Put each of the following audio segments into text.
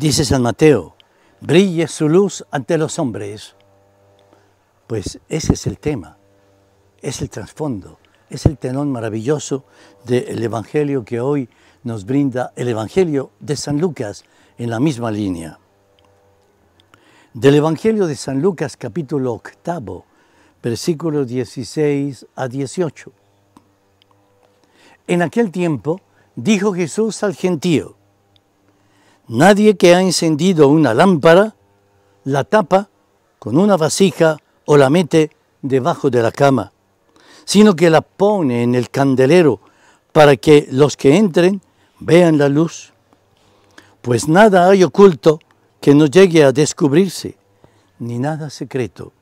Dice San Mateo, brille su luz ante los hombres. Pues ese es el tema, es el trasfondo, es el tenón maravilloso del Evangelio que hoy nos brinda el Evangelio de San Lucas en la misma línea. Del Evangelio de San Lucas capítulo octavo, versículos 16 a 18. En aquel tiempo dijo Jesús al gentío, Nadie que ha encendido una lámpara la tapa con una vasija o la mete debajo de la cama, sino que la pone en el candelero para que los que entren vean la luz. Pues nada hay oculto que no llegue a descubrirse, ni nada secreto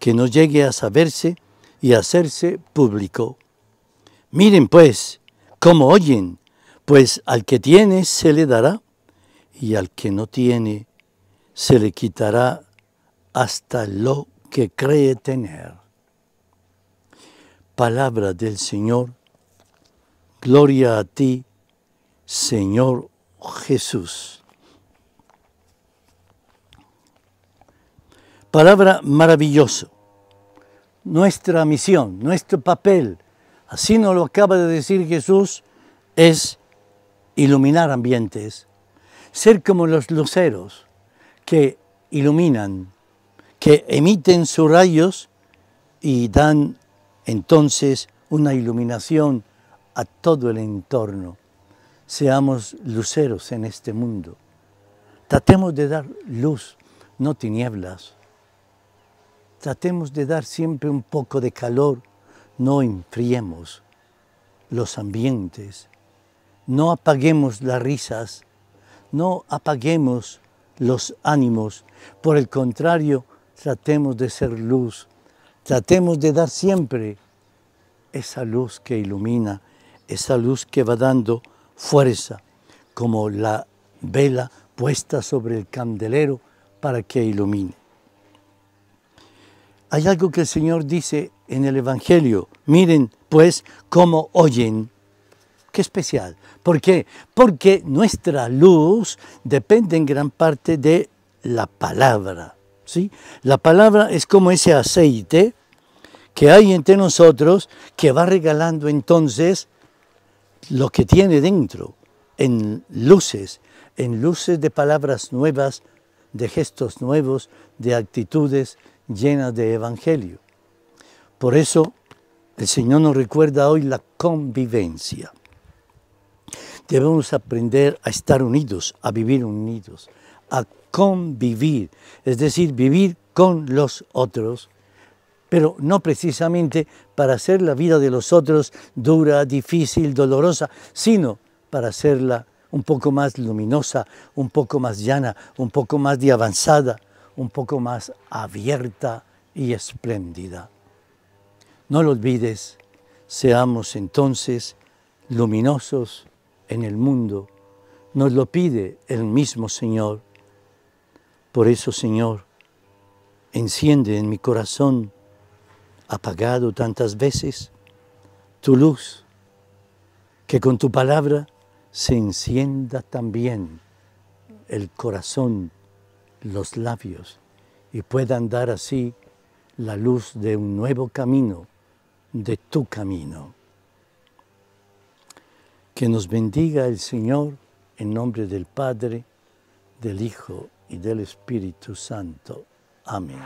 que no llegue a saberse y hacerse público. Miren pues cómo oyen, pues al que tiene se le dará y al que no tiene, se le quitará hasta lo que cree tener. Palabra del Señor, gloria a ti, Señor Jesús. Palabra maravilloso. Nuestra misión, nuestro papel, así nos lo acaba de decir Jesús, es iluminar ambientes, ser como los luceros que iluminan, que emiten sus rayos y dan entonces una iluminación a todo el entorno. Seamos luceros en este mundo. Tratemos de dar luz, no tinieblas. Tratemos de dar siempre un poco de calor, no enfriemos los ambientes. No apaguemos las risas, no apaguemos los ánimos, por el contrario, tratemos de ser luz, tratemos de dar siempre esa luz que ilumina, esa luz que va dando fuerza, como la vela puesta sobre el candelero para que ilumine. Hay algo que el Señor dice en el Evangelio, miren pues cómo oyen Qué especial. ¿Por qué? Porque nuestra luz depende en gran parte de la palabra. ¿sí? La palabra es como ese aceite que hay entre nosotros que va regalando entonces lo que tiene dentro, en luces, en luces de palabras nuevas, de gestos nuevos, de actitudes llenas de evangelio. Por eso el Señor nos recuerda hoy la convivencia. Debemos aprender a estar unidos, a vivir unidos, a convivir, es decir, vivir con los otros, pero no precisamente para hacer la vida de los otros dura, difícil, dolorosa, sino para hacerla un poco más luminosa, un poco más llana, un poco más de avanzada, un poco más abierta y espléndida. No lo olvides, seamos entonces luminosos en el mundo. Nos lo pide el mismo Señor. Por eso, Señor, enciende en mi corazón, apagado tantas veces, tu luz, que con tu palabra se encienda también el corazón, los labios, y puedan dar así la luz de un nuevo camino, de tu camino. Que nos bendiga el Señor en nombre del Padre, del Hijo y del Espíritu Santo. Amén.